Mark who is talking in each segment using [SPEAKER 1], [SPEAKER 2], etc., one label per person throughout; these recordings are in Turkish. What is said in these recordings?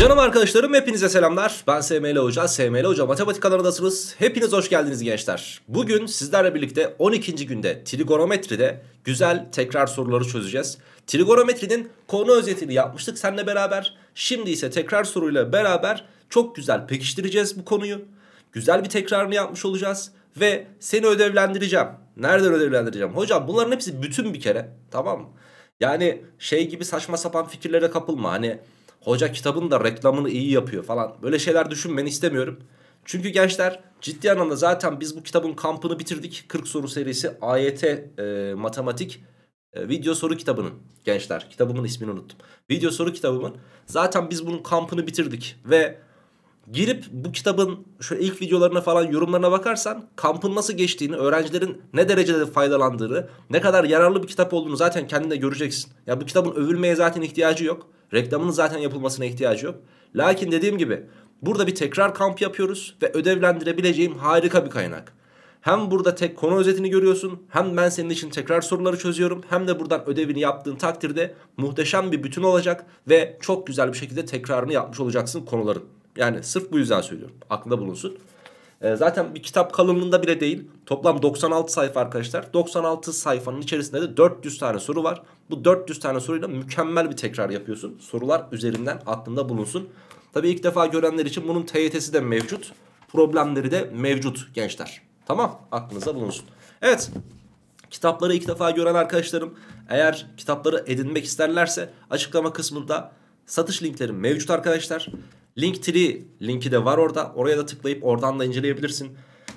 [SPEAKER 1] Canım arkadaşlarım hepinize selamlar. Ben SML Hoca, SML Hoca Matematik kanalındasınız. Hepiniz hoş geldiniz gençler. Bugün sizlerle birlikte 12. günde trigonometride güzel tekrar soruları çözeceğiz. Trigonometrinin konu özetini yapmıştık seninle beraber. Şimdi ise tekrar soruyla beraber çok güzel pekiştireceğiz bu konuyu. Güzel bir tekrarını yapmış olacağız ve seni ödevlendireceğim. Nereden ödevlendireceğim? Hocam bunların hepsi bütün bir kere tamam mı? Yani şey gibi saçma sapan fikirlere kapılma. Hani Hoca kitabın da reklamını iyi yapıyor falan. Böyle şeyler düşünmeni istemiyorum. Çünkü gençler ciddi anlamda zaten biz bu kitabın kampını bitirdik. 40 soru serisi AYT e, matematik e, video soru kitabının gençler kitabımın ismini unuttum. Video soru kitabımın zaten biz bunun kampını bitirdik ve girip bu kitabın şu ilk videolarına falan yorumlarına bakarsan kampın nasıl geçtiğini, öğrencilerin ne derecede faydalandığını, ne kadar yararlı bir kitap olduğunu zaten kendinde göreceksin. Ya bu kitabın övülmeye zaten ihtiyacı yok. Reklamının zaten yapılmasına ihtiyacı yok. Lakin dediğim gibi burada bir tekrar kamp yapıyoruz ve ödevlendirebileceğim harika bir kaynak. Hem burada tek konu özetini görüyorsun hem ben senin için tekrar soruları çözüyorum hem de buradan ödevini yaptığın takdirde muhteşem bir bütün olacak ve çok güzel bir şekilde tekrarını yapmış olacaksın konuların. Yani sırf bu yüzden söylüyorum. Aklında bulunsun. E, zaten bir kitap kalınlığında bile değil. Toplam 96 sayfa arkadaşlar. 96 sayfanın içerisinde de 400 tane soru var. Bu 400 tane soruyla mükemmel bir tekrar yapıyorsun. Sorular üzerinden aklında bulunsun. Tabii ilk defa görenler için bunun TYT'si de mevcut. Problemleri de mevcut gençler. Tamam aklınıza bulunsun. Evet kitapları ilk defa gören arkadaşlarım eğer kitapları edinmek isterlerse açıklama kısmında satış linkleri mevcut arkadaşlar. Linktree linki de var orada. Oraya da tıklayıp oradan da inceleyebilirsin.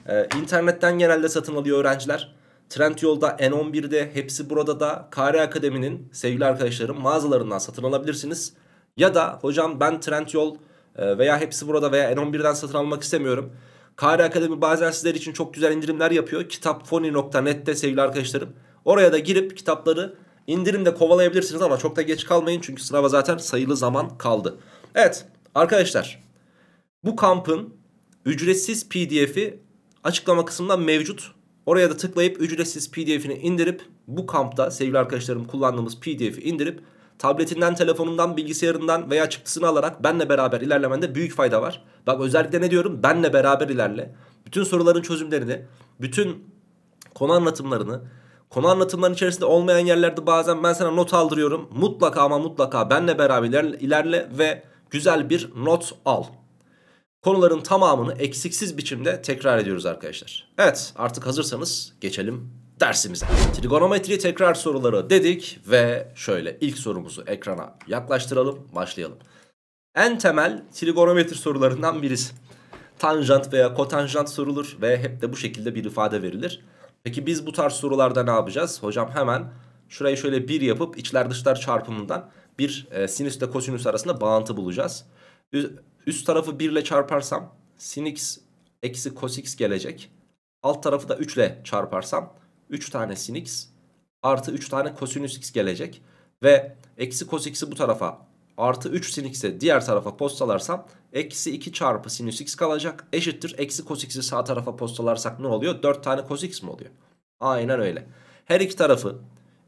[SPEAKER 1] Ee, internetten genelde satın alıyor öğrenciler. Trendyol'da, N11'de, hepsi burada da Kare Akademi'nin sevgili arkadaşlarım mağazalarından satın alabilirsiniz. Ya da hocam ben Trendyol e, veya hepsi burada veya N11'den satın almak istemiyorum. Kare Akademi bazen sizler için çok güzel indirimler yapıyor. Kitapfoni.net'te sevgili arkadaşlarım. Oraya da girip kitapları indirimde kovalayabilirsiniz ama çok da geç kalmayın. Çünkü sınava zaten sayılı zaman kaldı. Evet Arkadaşlar bu kampın ücretsiz pdf'i açıklama kısmında mevcut. Oraya da tıklayıp ücretsiz pdf'ini indirip bu kampta sevgili arkadaşlarım kullandığımız pdf'i indirip tabletinden, telefonundan, bilgisayarından veya çıktısını alarak benle beraber ilerlemende büyük fayda var. Bak özellikle ne diyorum? Benle beraber ilerle. Bütün soruların çözümlerini, bütün konu anlatımlarını, konu anlatımların içerisinde olmayan yerlerde bazen ben sana not aldırıyorum. Mutlaka ama mutlaka benle beraber ilerle ve güzel bir not al. Konuların tamamını eksiksiz biçimde tekrar ediyoruz arkadaşlar. Evet artık hazırsanız geçelim dersimize. Trigonometri tekrar soruları dedik ve şöyle ilk sorumuzu ekrana yaklaştıralım başlayalım. En temel trigonometri sorularından birisi. Tanjant veya kotanjant sorulur ve hep de bu şekilde bir ifade verilir. Peki biz bu tarz sorularda ne yapacağız? Hocam hemen şurayı şöyle bir yapıp içler dışlar çarpımından bir e, sinüs ile kosinüs arasında bağıntı bulacağız. Üst, tarafı 1 ile çarparsam sin x eksi cos x gelecek. Alt tarafı da 3 ile çarparsam 3 tane sin x artı 3 tane kosinüs x gelecek. Ve eksi cos x'i bu tarafa artı 3 sin x'i diğer tarafa postalarsam eksi 2 çarpı sinüs x kalacak. Eşittir eksi cos x'i sağ tarafa postalarsak ne oluyor? 4 tane cos x mi oluyor? Aynen öyle. Her iki tarafı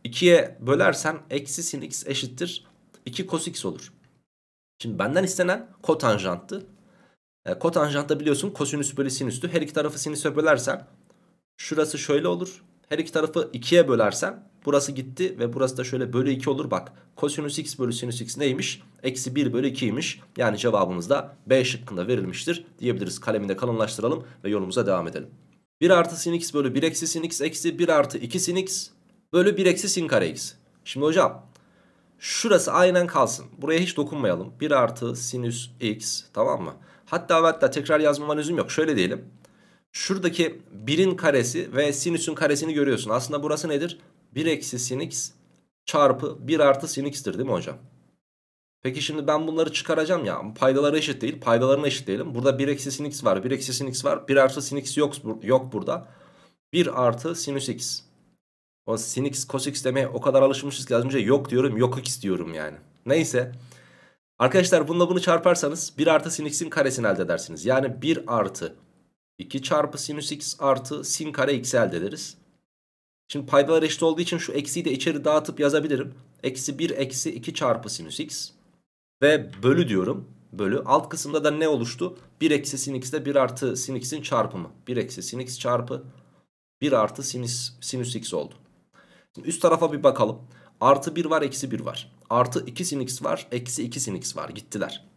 [SPEAKER 1] 2'ye bölersen eksi sin x eşittir 2 cos x olur. Şimdi benden istenen kotanjanttı. E, da biliyorsun kosinüs bölü sinüstü. Her iki tarafı sinüse bölersen şurası şöyle olur. Her iki tarafı 2'ye bölersen burası gitti ve burası da şöyle bölü 2 olur. Bak kosinüs x bölü sinüs x neymiş? Eksi 1 bölü 2'ymiş. Yani cevabımız da B şıkkında verilmiştir diyebiliriz. Kaleminde kalınlaştıralım ve yolumuza devam edelim. 1 artı sin x bölü 1 eksi sin x eksi 1 artı 2 sin x bölü 1 eksi sin kare x. Şimdi hocam Şurası aynen kalsın. Buraya hiç dokunmayalım. 1 artı sinüs x tamam mı? Hatta hatta tekrar yazmama lüzum yok. Şöyle diyelim. Şuradaki 1'in karesi ve sinüsün karesini görüyorsun. Aslında burası nedir? 1 eksi sin x çarpı 1 artı sin x'tir değil mi hocam? Peki şimdi ben bunları çıkaracağım ya. Paydaları eşit değil. Paydalarını eşit diyelim. Burada 1 eksi sin x var. 1 eksi sin x var. 1 artı sin x yok, yok burada. 1 artı sinüs x. O sin x cos x demeye o kadar alışmışız ki az önce yok diyorum yok x diyorum yani. Neyse. Arkadaşlar bununla bunu çarparsanız 1 artı sin x'in karesini elde edersiniz. Yani 1 artı 2 çarpı sinüs x artı sin kare x elde ederiz. Şimdi paydalar eşit olduğu için şu eksiyi de içeri dağıtıp yazabilirim. Eksi 1 eksi 2 çarpı sinüs x. Ve bölü diyorum. Bölü. Alt kısımda da ne oluştu? 1 eksi sin x ile 1 artı sin x'in çarpımı. 1 eksi sin x çarpı 1 artı sinüs, sinüs x oldu. Üst tarafa bir bakalım. Artı 1 var eksi 1 var. Artı 2 sin x var eksi 2 sin x var gittiler.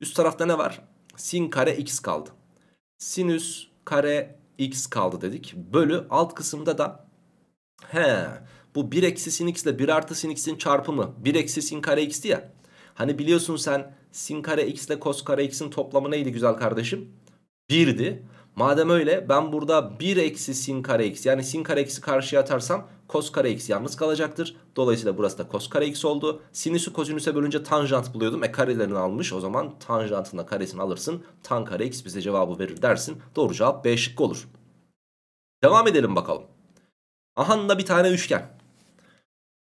[SPEAKER 1] Üst tarafta ne var? Sin kare x kaldı. Sinüs kare x kaldı dedik. Bölü alt kısımda da he bu 1 eksi sin x ile 1 artı sin x'in çarpımı 1 eksi sin kare x'ti ya. Hani biliyorsun sen sin kare x ile kos kare x'in toplamı neydi güzel kardeşim? 1'di. Madem öyle ben burada 1 eksi sin kare x yani sin kare x'i karşıya atarsam kos kare x yalnız kalacaktır. Dolayısıyla burası da kos kare x oldu. Sinüsü kosinüse bölünce tanjant buluyordum. E karelerini almış o zaman tanjantına karesini alırsın. Tan kare x bize cevabı verir dersin. Doğru cevap B şıkkı olur. Devam edelim bakalım. Ahanda bir tane üçgen.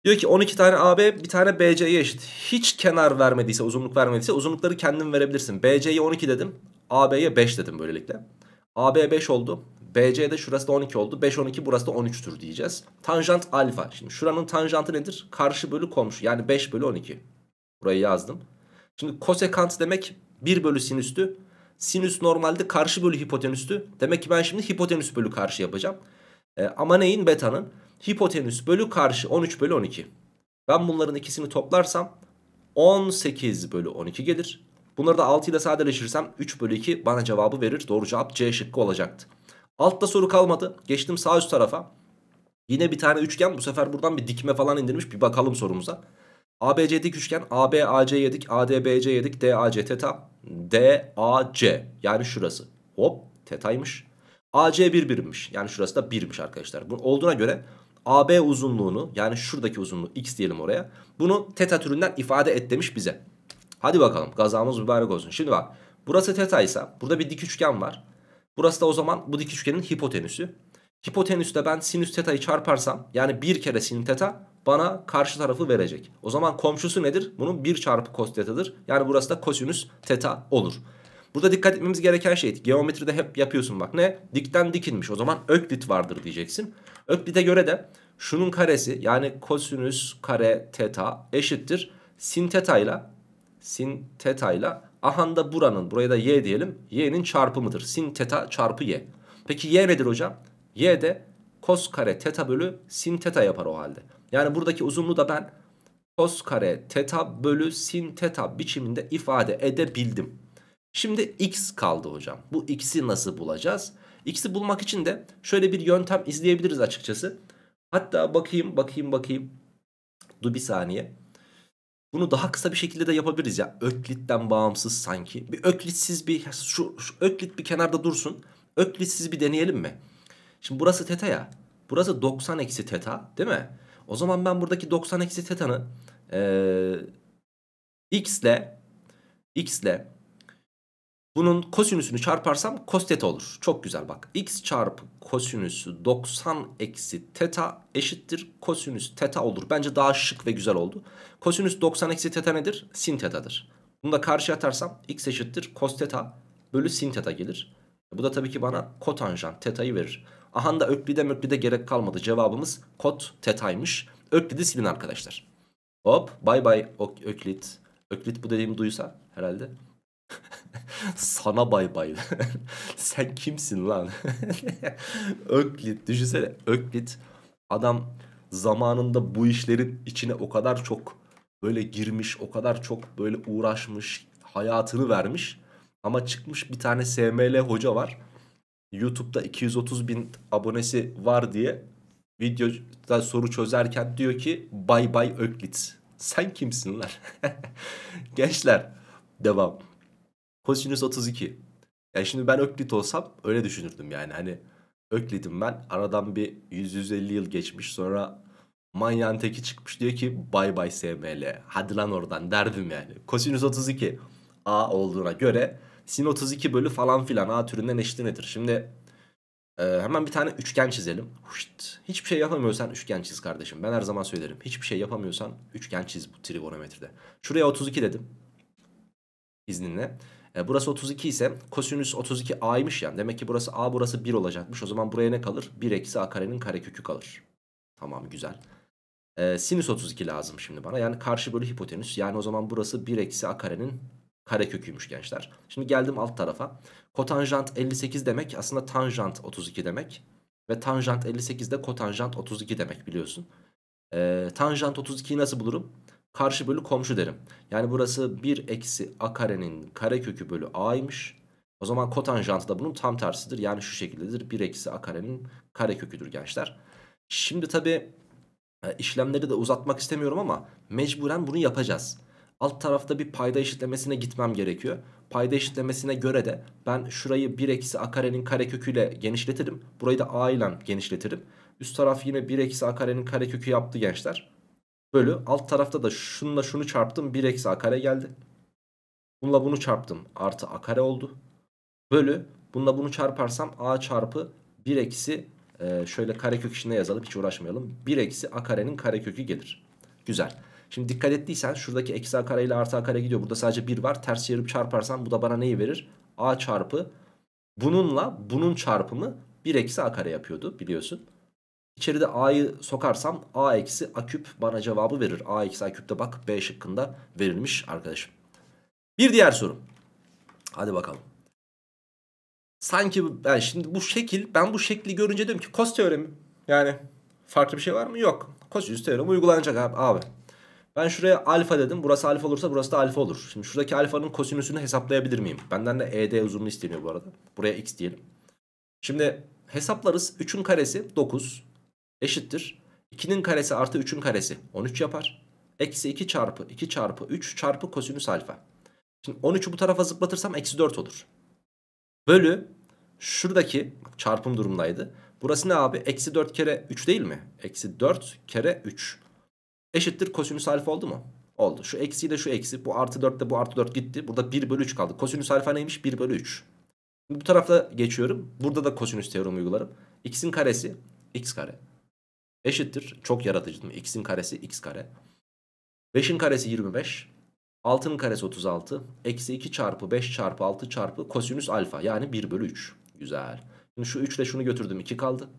[SPEAKER 1] Diyor ki 12 tane AB bir tane BC'ye eşit. Hiç kenar vermediyse uzunluk vermediyse uzunlukları kendin verebilirsin. BC'ye 12 dedim. AB'ye 5 dedim böylelikle. AB 5 oldu. BC'de şurası da 12 oldu. 5 12 burası da 13'tür diyeceğiz. Tanjant alfa. Şimdi şuranın tanjantı nedir? Karşı bölü komşu. Yani 5 bölü 12. Burayı yazdım. Şimdi kosekant demek 1 bölü sinüstü. Sinüs normalde karşı bölü hipotenüstü. Demek ki ben şimdi hipotenüs bölü karşı yapacağım. E, ama neyin? Beta'nın. Hipotenüs bölü karşı 13 bölü 12. Ben bunların ikisini toplarsam 18 bölü 12 gelir. Bunları da 6 ile sadeleşirsem 3 bölü 2 bana cevabı verir. Doğru cevap C şıkkı olacaktı. Altta soru kalmadı. Geçtim sağ üst tarafa. Yine bir tane üçgen bu sefer buradan bir dikme falan indirmiş. Bir bakalım sorumuza. ABC dik üçgen AB AC yedik AD BC yedik DAC teta DAC yani şurası. Hop tetaymış. AC bir birmiş. Yani şurası da birmiş arkadaşlar. Bu olduğuna göre AB uzunluğunu yani şuradaki uzunluğu x diyelim oraya. Bunu teta türünden ifade et demiş bize. Hadi bakalım gazamız mübarek olsun. Şimdi bak burası teta ise burada bir dik üçgen var. Burası da o zaman bu dik üçgenin hipotenüsü. Hipotenüste ben sinüs teta'yı çarparsam yani bir kere sinüs teta bana karşı tarafı verecek. O zaman komşusu nedir? Bunun 1 çarpı cos teta'dır. Yani burası da kosinüs teta olur. Burada dikkat etmemiz gereken şey geometride hep yapıyorsun bak ne? Dikten dikilmiş o zaman öklit vardır diyeceksin. Öklit'e göre de şunun karesi yani kosinüs kare teta eşittir sin teta ile sin teta ile ahanda buranın buraya da y diyelim. Y'nin çarpımıdır. Sin teta çarpı y. Peki y nedir hocam? Y de kos kare teta bölü sin teta yapar o halde. Yani buradaki uzunluğu da ben kos kare teta bölü sin teta biçiminde ifade edebildim. Şimdi x kaldı hocam. Bu x'i nasıl bulacağız? X'i bulmak için de şöyle bir yöntem izleyebiliriz açıkçası. Hatta bakayım bakayım bakayım. Dur bir saniye. Bunu daha kısa bir şekilde de yapabiliriz ya. Öklitten bağımsız sanki. Bir öklitsiz bir şu, şu öklit bir kenarda dursun. Öklitsiz bir deneyelim mi? Şimdi burası teta ya. Burası 90 eksi teta değil mi? O zaman ben buradaki 90 eksi teta'nı ee, x ile x ile bunun kosinüsünü çarparsam cos teta olur. Çok güzel bak. X çarpı kosinüsü 90 eksi teta eşittir. Kosinüs teta olur. Bence daha şık ve güzel oldu. Kosinüs 90 eksi teta nedir? Sin tetadır. Bunu da karşıya atarsam x eşittir cos teta bölü sin teta gelir. Bu da tabii ki bana kotanjant teta'yı verir. Aha da öklide möklide gerek kalmadı. Cevabımız kot teta'ymış. Öklid'i silin arkadaşlar. Hop bay bay öklit. Öklit bu dediğimi duysa herhalde. Sana bay bay. Sen kimsin lan? Öklit düşünsene. Öklit adam zamanında bu işlerin içine o kadar çok böyle girmiş, o kadar çok böyle uğraşmış, hayatını vermiş. Ama çıkmış bir tane SML hoca var. YouTube'da 230 bin abonesi var diye videoda soru çözerken diyor ki bay bay Öklit. Sen kimsin lan? Gençler devam. Kosinüs 32. Yani şimdi ben Öklit olsam öyle düşünürdüm yani. Hani Öklit'im ben. Aradan bir 100-150 yıl geçmiş. Sonra manyağın teki çıkmış diyor ki bay bay SML. Hadi lan oradan derdim yani. Kosinüs 32 A olduğuna göre sin 32 bölü falan filan A türünden eşitliği nedir? Şimdi e, hemen bir tane üçgen çizelim. Huşt. Hiçbir şey yapamıyorsan üçgen çiz kardeşim. Ben her zaman söylerim. Hiçbir şey yapamıyorsan üçgen çiz bu trigonometride. Şuraya 32 dedim. İzninle. E, burası 32 ise kosinüs 32 a'ymış yani Demek ki burası a burası 1 olacakmış. O zaman buraya ne kalır? 1 eksi a karenin karekökü kalır. Tamam güzel. E, sinüs 32 lazım şimdi bana. Yani karşı bölü hipotenüs. Yani o zaman burası 1 eksi a karenin kareköküymüş gençler. Şimdi geldim alt tarafa. Kotanjant 58 demek aslında tanjant 32 demek. Ve tanjant 58 de kotanjant 32 demek biliyorsun. E, tanjant 32'yi nasıl bulurum? karşı bölü komşu derim. Yani burası 1 eksi a karenin karekökü bölü a'ymış. O zaman kotanjantı da bunun tam tersidir. Yani şu şekildedir. 1 eksi a karenin kareköküdür gençler. Şimdi tabi e, işlemleri de uzatmak istemiyorum ama mecburen bunu yapacağız. Alt tarafta bir payda eşitlemesine gitmem gerekiyor. Payda eşitlemesine göre de ben şurayı 1 eksi a karenin kareköküyle genişletirim. Burayı da a ile genişletirim. Üst taraf yine 1 eksi a karenin karekökü yaptı gençler. Bölü alt tarafta da şununla şunu çarptım 1 eksi a kare geldi. Bununla bunu çarptım artı a kare oldu. Bölü bununla bunu çarparsam a çarpı 1 eksi e, şöyle karekök içinde yazalım hiç uğraşmayalım. 1 eksi a karenin karekökü gelir. Güzel. Şimdi dikkat ettiysen şuradaki eksi a kare ile artı a kare gidiyor. Burada sadece 1 var. Ters yarıp çarparsam bu da bana neyi verir? a çarpı bununla bunun çarpımı 1 eksi a kare yapıyordu biliyorsun. İçeride A'yı sokarsam A eksi A küp bana cevabı verir. A eksi A küp de bak B şıkkında verilmiş arkadaşım. Bir diğer soru. Hadi bakalım. Sanki ben şimdi bu şekil ben bu şekli görünce diyorum ki kos teoremi. Yani farklı bir şey var mı? Yok. Kosinüs teoremi uygulanacak abi. abi. Ben şuraya alfa dedim. Burası alfa olursa burası da alfa olur. Şimdi şuradaki alfanın kosinüsünü hesaplayabilir miyim? Benden de ED uzunluğu isteniyor bu arada. Buraya x diyelim. Şimdi hesaplarız. 3'ün karesi 9 eşittir. 2'nin karesi artı 3'ün karesi 13 yapar. Eksi 2 çarpı 2 çarpı 3 çarpı kosinüs alfa. Şimdi 13'ü bu tarafa zıplatırsam eksi 4 olur. Bölü şuradaki çarpım durumdaydı. Burası ne abi? Eksi 4 kere 3 değil mi? Eksi 4 kere 3. Eşittir kosinüs alfa oldu mu? Oldu. Şu eksiyle şu eksi. Bu artı 4 de bu artı 4 gitti. Burada 1 bölü 3 kaldı. Kosinüs alfa neymiş? 1 bölü 3. Bu tarafta geçiyorum. Burada da kosinüs teoremi uygularım. X'in karesi x kare eşittir. Çok yaratıcı değil mi? X'in karesi x kare. 5'in karesi 25. 6'nın karesi 36. Eksi 2 çarpı 5 çarpı 6 çarpı kosinüs alfa. Yani 1 bölü 3. Güzel. Şimdi şu 3 ile şunu götürdüm 2 kaldı.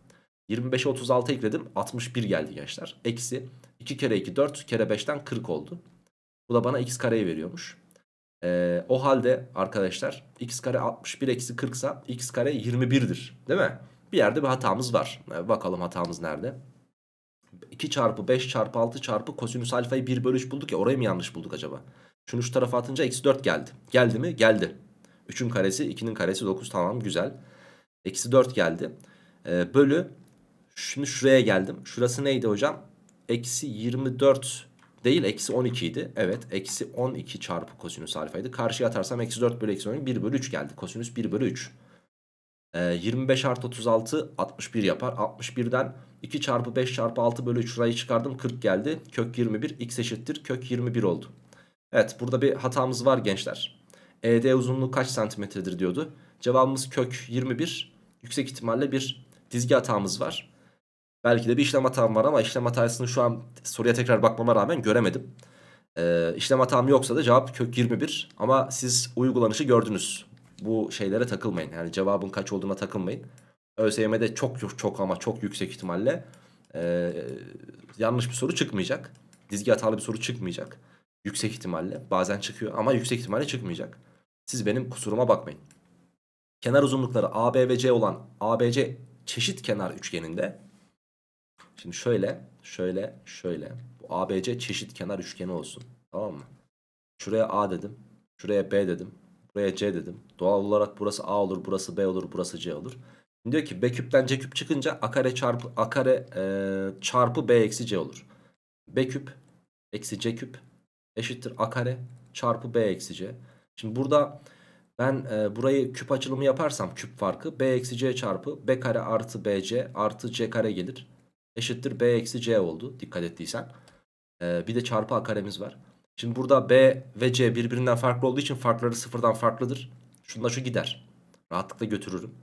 [SPEAKER 1] 25'e 36 ekledim 61 geldi gençler. Eksi 2 kere 2 4 kere 5'ten 40 oldu. Bu da bana x kareyi veriyormuş. Ee, o halde arkadaşlar x kare 61 eksi 40 sa x kare 21'dir değil mi? Bir yerde bir hatamız var. Ee, bakalım hatamız nerede? 2 çarpı 5 çarpı 6 çarpı kosinüs alfayı 1 bölü 3 bulduk ya orayı mı yanlış bulduk acaba? Şunu şu tarafa atınca eksi 4 geldi. Geldi mi? Geldi. 3'ün karesi 2'nin karesi 9 tamam güzel. Eksi 4 geldi. Ee, bölü şimdi şuraya geldim. Şurası neydi hocam? Eksi 24 değil eksi 12 idi. Evet eksi 12 çarpı kosinüs alfaydı. Karşıya atarsam eksi 4 bölü eksi 12 1 bölü 3 geldi. Kosinüs 1 bölü 3. Ee, 25 artı 36 61 yapar. 61'den 2 çarpı 5 çarpı 6 bölü 3 şurayı çıkardım 40 geldi. Kök 21 x eşittir kök 21 oldu. Evet burada bir hatamız var gençler. ED uzunluğu kaç santimetredir diyordu. Cevabımız kök 21. Yüksek ihtimalle bir dizgi hatamız var. Belki de bir işlem hatam var ama işlem hatasını şu an soruya tekrar bakmama rağmen göremedim. Ee, işlem hatam yoksa da cevap kök 21. Ama siz uygulanışı gördünüz. Bu şeylere takılmayın. Yani cevabın kaç olduğuna takılmayın. ÖSYM'de çok çok ama çok yüksek ihtimalle e, yanlış bir soru çıkmayacak. Dizgi hatalı bir soru çıkmayacak. Yüksek ihtimalle. Bazen çıkıyor ama yüksek ihtimalle çıkmayacak. Siz benim kusuruma bakmayın. Kenar uzunlukları AB ve C olan ABC çeşit kenar üçgeninde Şimdi şöyle, şöyle, şöyle. Bu ABC çeşit kenar üçgeni olsun. Tamam mı? Şuraya A dedim. Şuraya B dedim. Buraya C dedim. Doğal olarak burası A olur, burası B olur, burası C olur. Diyor ki B küpten C küp çıkınca A kare çarpı, A kare e, çarpı B eksi C olur. B küp eksi C küp eşittir A kare çarpı B eksi C. Şimdi burada ben e, burayı küp açılımı yaparsam küp farkı B eksi C çarpı B kare artı BC artı C kare gelir. Eşittir B eksi C oldu dikkat ettiysen. E, bir de çarpı A karemiz var. Şimdi burada B ve C birbirinden farklı olduğu için farkları sıfırdan farklıdır. Şunda şu gider. Rahatlıkla götürürüm.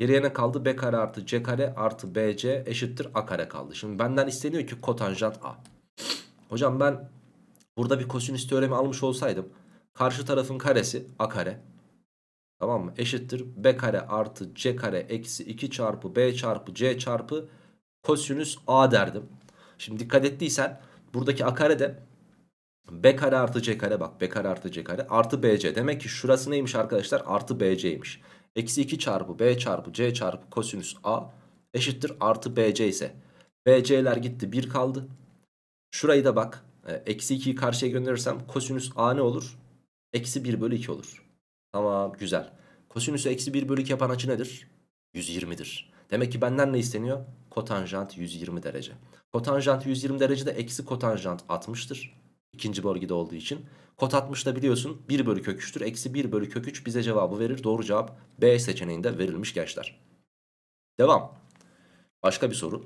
[SPEAKER 1] Geriye ne kaldı? B kare artı C kare artı BC eşittir A kare kaldı. Şimdi benden isteniyor ki kotanjant A. Hocam ben burada bir kosinüs teoremi almış olsaydım karşı tarafın karesi A kare tamam mı? Eşittir B kare artı C kare eksi 2 çarpı B çarpı C çarpı kosinüs A derdim. Şimdi dikkat ettiysen buradaki A kare de B kare artı C kare bak B kare artı C kare artı BC. Demek ki şurası neymiş arkadaşlar? Artı BC'ymiş. Eksi 2 çarpı b çarpı c çarpı kosinüs a eşittir artı bc ise. bc'ler gitti 1 kaldı. Şurayı da bak. E, eksi 2'yi karşıya gönderirsem kosinüs a ne olur? Eksi 1 bölü 2 olur. Tamam güzel. Kosinüsü eksi 1 bölü 2 yapan açı nedir? 120'dir. Demek ki benden ne isteniyor? Kotanjant 120 derece. Kotanjant 120 derecede eksi kotanjant 60'tır ikinci bölgede olduğu için. Kot da biliyorsun 1 bölü kök 3'tür. Eksi 1 bölü kök 3 bize cevabı verir. Doğru cevap B seçeneğinde verilmiş gençler. Devam. Başka bir soru.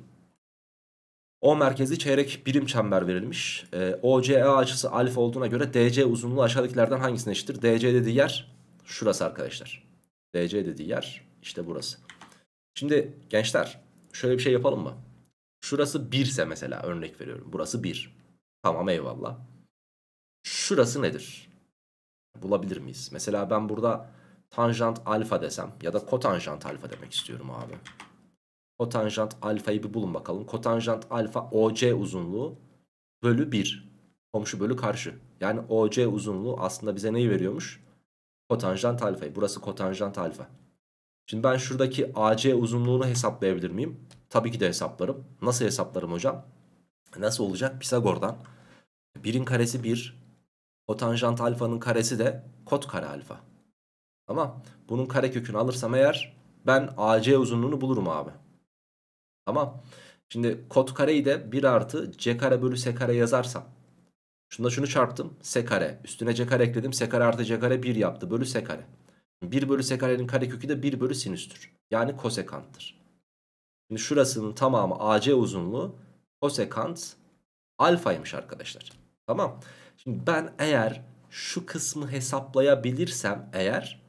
[SPEAKER 1] O merkezi çeyrek birim çember verilmiş. Ee, e, OCE açısı alfa olduğuna göre DC uzunluğu aşağıdakilerden hangisine eşittir? DC dediği yer şurası arkadaşlar. DC dediği yer işte burası. Şimdi gençler şöyle bir şey yapalım mı? Şurası 1 ise mesela örnek veriyorum. Burası 1. Tamam eyvallah. Şurası nedir? Bulabilir miyiz? Mesela ben burada tanjant alfa desem ya da kotanjant alfa demek istiyorum abi. Kotanjant alfayı bir bulun bakalım. Kotanjant alfa OC uzunluğu bölü 1. Komşu bölü karşı. Yani OC uzunluğu aslında bize neyi veriyormuş? Kotanjant alfayı. Burası kotanjant alfa. Şimdi ben şuradaki AC uzunluğunu hesaplayabilir miyim? Tabii ki de hesaplarım. Nasıl hesaplarım hocam? Nasıl olacak? Pisagor'dan. 1'in karesi 1 o tanjant alfanın karesi de kot kare alfa. Tamam. Bunun kare kökünü alırsam eğer ben AC uzunluğunu bulurum abi. Tamam. Şimdi kot kareyi de 1 artı C kare bölü S kare yazarsam. Şunda şunu çarptım. S kare. Üstüne C kare ekledim. S kare artı C kare 1 yaptı. Bölü S kare. 1 bölü S karenin kare kökü de 1 bölü sinüstür. Yani kosekanttır. Şimdi şurasının tamamı AC uzunluğu kosekant alfaymış arkadaşlar. Tamam. Şimdi ben eğer şu kısmı hesaplayabilirsem eğer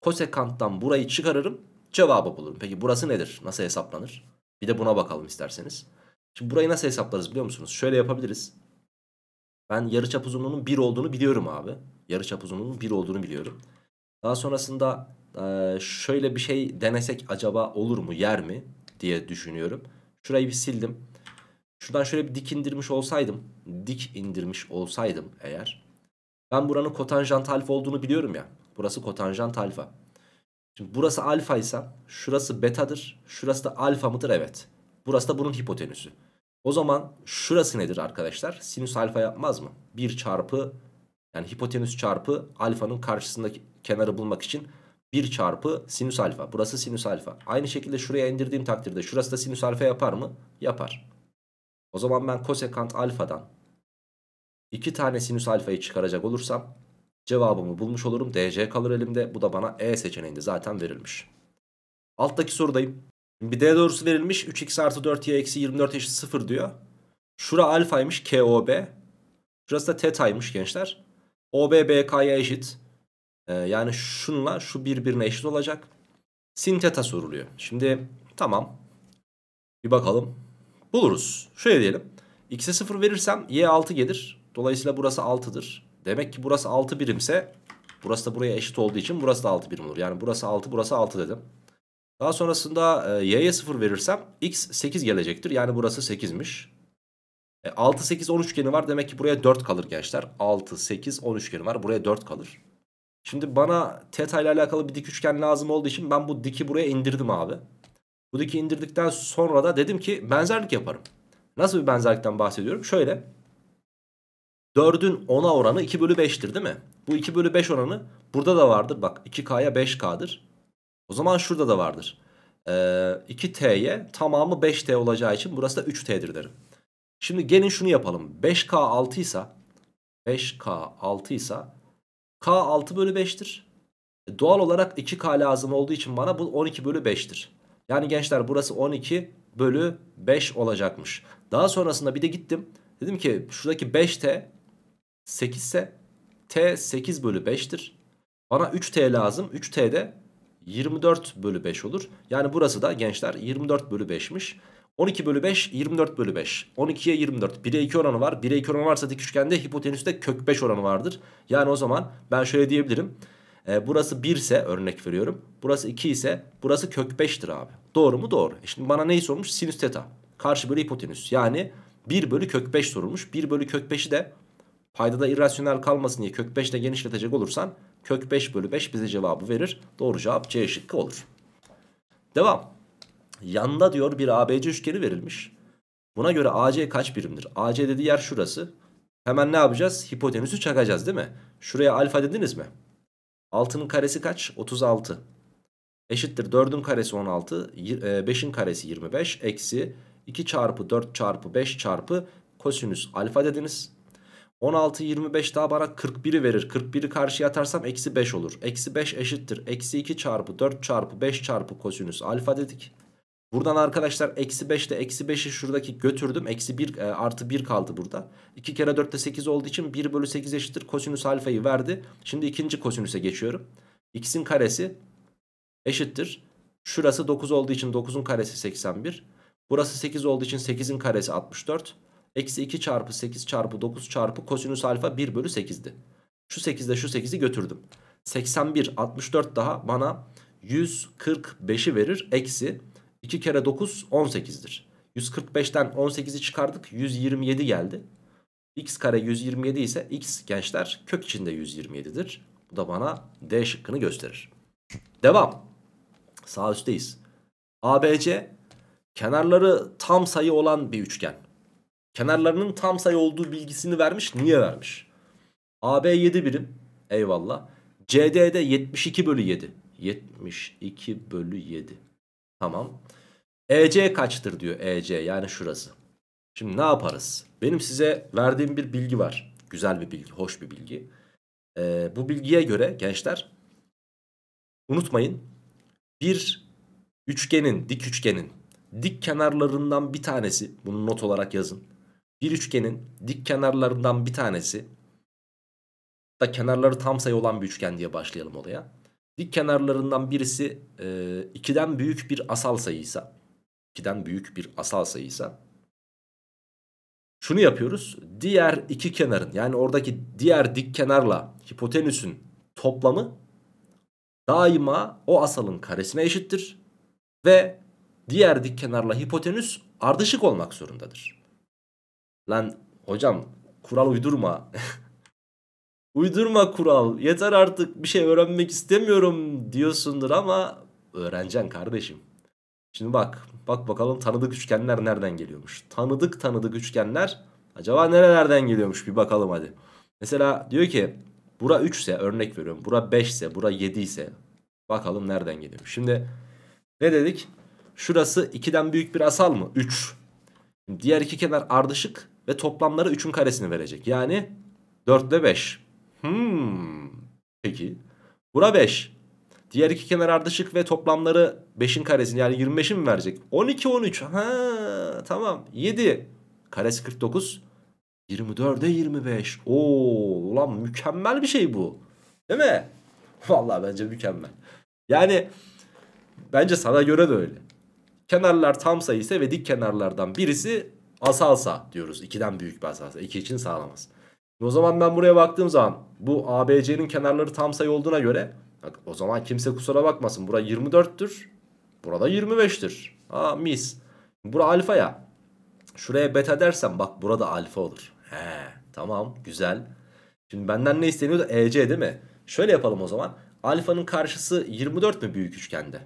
[SPEAKER 1] kosekanttan burayı çıkarırım cevabı bulurum. Peki burası nedir? Nasıl hesaplanır? Bir de buna bakalım isterseniz. Şimdi burayı nasıl hesaplarız biliyor musunuz? Şöyle yapabiliriz. Ben yarıçap uzunluğunun 1 olduğunu biliyorum abi. Yarıçap uzunluğunun 1 olduğunu biliyorum. Daha sonrasında e, şöyle bir şey denesek acaba olur mu yer mi diye düşünüyorum. Şurayı bir sildim. Şuradan şöyle bir dik indirmiş olsaydım. Dik indirmiş olsaydım eğer. Ben buranın kotanjant alfa olduğunu biliyorum ya. Burası kotanjant alfa. Şimdi burası alfa ise şurası betadır. Şurası da alfa mıdır? Evet. Burası da bunun hipotenüsü. O zaman şurası nedir arkadaşlar? Sinüs alfa yapmaz mı? 1 çarpı yani hipotenüs çarpı alfanın karşısındaki kenarı bulmak için 1 çarpı sinüs alfa. Burası sinüs alfa. Aynı şekilde şuraya indirdiğim takdirde şurası da sinüs alfa yapar mı? Yapar. O zaman ben kosekant alfadan 2 tane sinüs alfayı çıkaracak olursam cevabımı bulmuş olurum. DC kalır elimde. Bu da bana E seçeneğinde zaten verilmiş. Alttaki sorudayım. Bir D doğrusu verilmiş. 3x artı 4y eksi 24 eşit 0 diyor. Şura alfaymış KOB. Şurası da tetaymış gençler. OB BK'ya eşit. Ee, yani şunla şu birbirine eşit olacak. Sin teta soruluyor. Şimdi tamam. Bir bakalım buluruz. Şöyle diyelim. X'e 0 verirsem Y 6 gelir. Dolayısıyla burası 6'dır. Demek ki burası 6 birimse burası da buraya eşit olduğu için burası da 6 birim olur. Yani burası 6 burası 6 dedim. Daha sonrasında e, y'ye 0 verirsem x 8 gelecektir. Yani burası 8'miş. E, 6, 8, 10 üçgeni var. Demek ki buraya 4 kalır gençler. 6, 8, 10 üçgeni var. Buraya 4 kalır. Şimdi bana teta ile alakalı bir dik üçgen lazım olduğu için ben bu diki buraya indirdim abi. Bu linki indirdikten sonra da dedim ki benzerlik yaparım. Nasıl bir benzerlikten bahsediyorum? Şöyle. 4'ün 10'a oranı 2 bölü 5'tir değil mi? Bu 2 bölü 5 oranı burada da vardır. Bak 2K'ya 5K'dır. O zaman şurada da vardır. Ee, 2T'ye tamamı 5T olacağı için burası da 3T'dir derim. Şimdi gelin şunu yapalım. 5K 6 ise 5K 6 ise K 6 bölü 5'tir. E, doğal olarak 2K lazım olduğu için bana bu 12 bölü 5'tir. Yani gençler burası 12 bölü 5 olacakmış. Daha sonrasında bir de gittim. Dedim ki şuradaki 5t 8 ise t 8 bölü 5'tir. Bana 3t lazım. 3t de 24 bölü 5 olur. Yani burası da gençler 24 bölü 5'miş. 12 bölü 5 24 bölü 5 12'ye 24 1'e 2 oranı var 1'e 2 oranı varsa dik üçgende hipotenüste kök 5 oranı vardır Yani o zaman ben şöyle diyebilirim e, burası 1 ise örnek veriyorum. Burası 2 ise burası kök 5'tir abi. Doğru mu? Doğru. E şimdi bana neyi sormuş? Sinüs teta. Karşı bölü hipotenüs. Yani 1 bölü kök 5 sorulmuş. 1 bölü kök 5'i de paydada irrasyonel kalmasın diye kök 5 ile genişletecek olursan kök 5 bölü 5 bize cevabı verir. Doğru cevap C şıkkı olur. Devam. Yanda diyor bir ABC üçgeni verilmiş. Buna göre AC kaç birimdir? AC dediği yer şurası. Hemen ne yapacağız? Hipotenüsü çakacağız değil mi? Şuraya alfa dediniz mi? 6'nın karesi kaç? 36. Eşittir 4'ün karesi 16, 5'in e, karesi 25, eksi 2 çarpı 4 çarpı 5 çarpı kosinüs alfa dediniz. 16, 25 daha bana 41'i verir. 41'i karşıya atarsam eksi 5 olur. Eksi 5 eşittir. Eksi 2 çarpı 4 çarpı 5 çarpı kosinüs alfa dedik. Buradan arkadaşlar eksi 5 ile eksi 5'i şuradaki götürdüm. Eksi 1 e, artı 1 kaldı burada. 2 kere 4 de 8 olduğu için 1 bölü 8 eşittir. Kosinüs alfayı verdi. Şimdi ikinci kosinüse geçiyorum. X'in karesi eşittir. Şurası 9 olduğu için 9'un karesi 81. Burası 8 olduğu için 8'in karesi 64. Eksi 2 çarpı 8 çarpı 9 çarpı kosinüs alfa 1 bölü 8'di. Şu 8'de şu 8'i götürdüm. 81, 64 daha bana 145'i verir. Eksi 2 kere 9 18'dir. 145'ten 18'i çıkardık 127 geldi. X kare 127 ise X gençler kök içinde 127'dir. Bu da bana D şıkkını gösterir. Devam. Sağ üstteyiz. ABC kenarları tam sayı olan bir üçgen. Kenarlarının tam sayı olduğu bilgisini vermiş. Niye vermiş? AB 7 birim. Eyvallah. CD'de 72 bölü 7. 72 bölü 7. Tamam. EC kaçtır diyor EC yani şurası. Şimdi ne yaparız? Benim size verdiğim bir bilgi var. Güzel bir bilgi, hoş bir bilgi. Ee, bu bilgiye göre gençler unutmayın bir üçgenin, dik üçgenin dik kenarlarından bir tanesi bunu not olarak yazın. Bir üçgenin dik kenarlarından bir tanesi da kenarları tam sayı olan bir üçgen diye başlayalım olaya Dik kenarlarından birisi 2'den e, büyük bir asal sayıysa 2'den büyük bir asal sayıysa şunu yapıyoruz. Diğer iki kenarın yani oradaki diğer dik kenarla hipotenüsün toplamı daima o asalın karesine eşittir. Ve diğer dik kenarla hipotenüs ardışık olmak zorundadır. Lan hocam kural uydurma Uydurma kural yeter artık bir şey öğrenmek istemiyorum diyorsundur ama öğreneceksin kardeşim. Şimdi bak bak bakalım tanıdık üçgenler nereden geliyormuş. Tanıdık tanıdık üçgenler acaba nerelerden geliyormuş bir bakalım hadi. Mesela diyor ki bura 3 ise örnek veriyorum bura 5 ise bura 7 ise bakalım nereden geliyor Şimdi ne dedik? Şurası 2'den büyük bir asal mı? 3. Diğer iki kenar ardışık ve toplamları 3'ün karesini verecek. Yani 4 ile 5. Hmm. Peki. Bura 5. Diğer iki kenar ardışık ve toplamları 5'in karesini yani 25'i mi verecek? 12 13. Ha tamam. 7. Karesi 49. 24'e 25. Oo ulan mükemmel bir şey bu. Değil mi? Vallahi bence mükemmel. Yani bence sana göre de öyle. Kenarlar tam sayı ise ve dik kenarlardan birisi asalsa diyoruz. 2'den büyük bir asalsa. 2 için sağlamaz. O zaman ben buraya baktığım zaman bu ABC'nin kenarları tam sayı olduğuna göre bak, o zaman kimse kusura bakmasın. Bura 24'tür. Burada 25'tir. Aa mis. Bura alfa ya. Şuraya beta dersem, bak burada alfa olur. He tamam güzel. Şimdi benden ne isteniyordu? EC değil mi? Şöyle yapalım o zaman. Alfanın karşısı 24 mü büyük üçgende?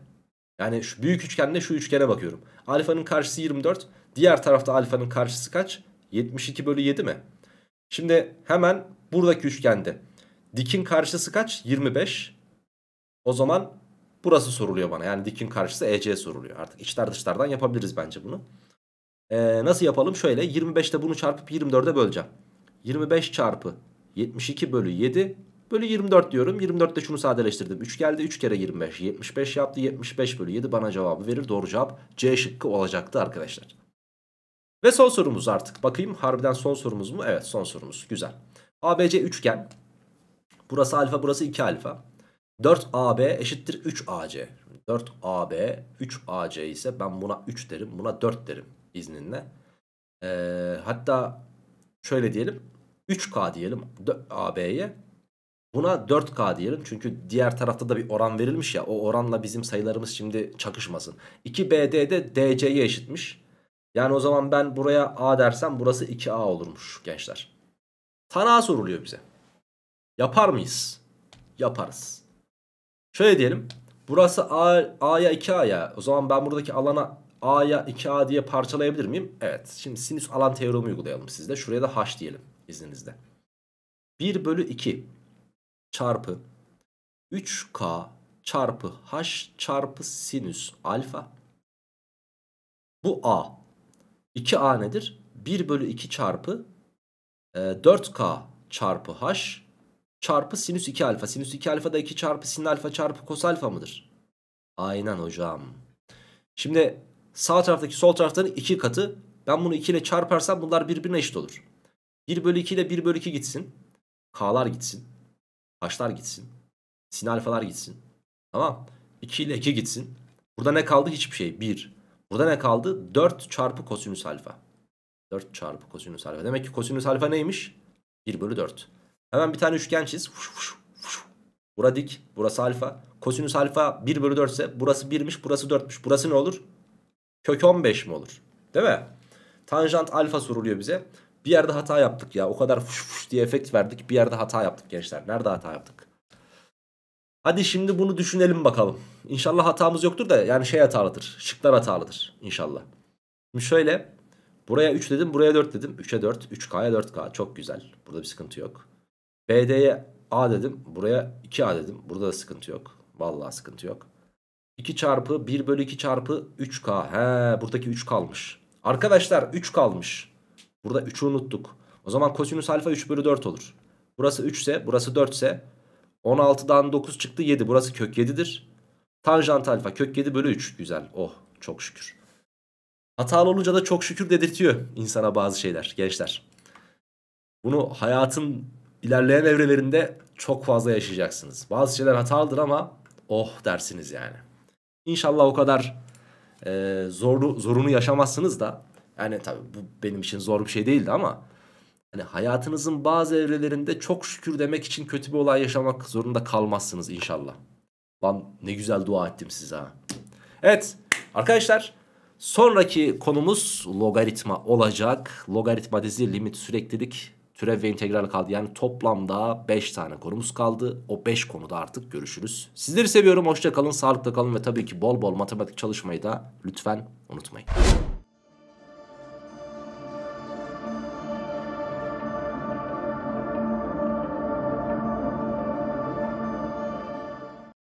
[SPEAKER 1] Yani şu büyük üçgende şu üçgene bakıyorum. Alfanın karşısı 24. Diğer tarafta alfanın karşısı kaç? 72 bölü 7 mi? Şimdi hemen buradaki üçgende dikin karşısı kaç? 25. O zaman burası soruluyor bana. Yani dikin karşısı EC soruluyor. Artık içler dışlardan yapabiliriz bence bunu. Ee, nasıl yapalım? Şöyle 25'te bunu çarpıp 24'e böleceğim. 25 çarpı 72 bölü 7 bölü 24 diyorum. 24'te şunu sadeleştirdim. 3 geldi 3 kere 25. 75 yaptı. 75 bölü 7 bana cevabı verir. Doğru cevap C şıkkı olacaktı arkadaşlar. Ve son sorumuz artık. Bakayım harbiden son sorumuz mu? Evet son sorumuz. Güzel. ABC üçgen. Burası alfa burası 2 alfa. 4AB eşittir 3AC. 4AB 3AC ise ben buna 3 derim. Buna 4 derim izninle. Ee, hatta şöyle diyelim. 3K diyelim AB'ye. Buna 4K diyelim. Çünkü diğer tarafta da bir oran verilmiş ya. O oranla bizim sayılarımız şimdi çakışmasın. 2BD de DC'ye eşitmiş. Yani o zaman ben buraya A dersem burası 2A olurmuş gençler. Tanağa soruluyor bize. Yapar mıyız? Yaparız. Şöyle diyelim. Burası A'ya 2 a ya. O zaman ben buradaki alana A'ya 2A diye parçalayabilir miyim? Evet. Şimdi sinüs alan teoremi uygulayalım sizde. Şuraya da H diyelim izninizle. 1 bölü 2 çarpı 3K çarpı H çarpı sinüs alfa. Bu A. 2A nedir? 1 bölü 2 çarpı e, 4K çarpı H çarpı sinüs 2 alfa. Sinüs 2 alfa da 2 çarpı sin alfa çarpı kos alfa mıdır? Aynen hocam. Şimdi sağ taraftaki sol taraftan 2 katı. Ben bunu 2 ile çarparsam bunlar birbirine eşit olur. 1 bölü 2 ile 1 bölü 2 gitsin. K'lar gitsin. H'lar gitsin. Sin alfalar gitsin. Tamam. 2 ile 2 gitsin. Burada ne kaldı? Hiçbir şey. 1, Burada ne kaldı? 4 çarpı kosinüs alfa. 4 çarpı kosinüs alfa. Demek ki kosinüs alfa neymiş? 1 bölü 4. Hemen bir tane üçgen çiz. Bura dik. Burası alfa. Kosinüs alfa 1 bölü 4 ise burası 1'miş burası 4'müş. Burası ne olur? Kök 15 mi olur? Değil mi? Tanjant alfa soruluyor bize. Bir yerde hata yaptık ya. O kadar fuş fuş diye efekt verdik. Bir yerde hata yaptık gençler. Nerede hata yaptık? Hadi şimdi bunu düşünelim bakalım. İnşallah hatamız yoktur da yani şey hatalıdır. Şıklar hatalıdır inşallah. Şimdi şöyle buraya 3 dedim buraya 4 dedim. 3'e 4 3K'ya 4K çok güzel. Burada bir sıkıntı yok. BD'ye A dedim buraya 2A dedim. Burada da sıkıntı yok. Vallahi sıkıntı yok. 2 çarpı 1 bölü 2 çarpı 3K. He buradaki 3 kalmış. Arkadaşlar 3 kalmış. Burada 3'ü unuttuk. O zaman kosinüs alfa 3 bölü 4 olur. Burası 3 ise burası 4 ise 16'dan 9 çıktı 7. Burası kök 7'dir. Tanjant alfa kök 7 bölü 3. Güzel. Oh çok şükür. Hatalı olunca da çok şükür dedirtiyor insana bazı şeyler gençler. Bunu hayatın ilerleyen evrelerinde çok fazla yaşayacaksınız. Bazı şeyler hatalıdır ama oh dersiniz yani. İnşallah o kadar e, zorlu, zorunu yaşamazsınız da. Yani tabii bu benim için zor bir şey değildi ama Hani hayatınızın bazı evrelerinde çok şükür demek için kötü bir olay yaşamak zorunda kalmazsınız inşallah. Ben ne güzel dua ettim size ha. Evet arkadaşlar sonraki konumuz logaritma olacak. Logaritma dizi limit süreklilik türev ve integral kaldı. Yani toplamda 5 tane konumuz kaldı. O 5 konuda artık görüşürüz. Sizleri seviyorum. Hoşça kalın, sağlıkla kalın ve tabii ki bol bol matematik çalışmayı da lütfen unutmayın.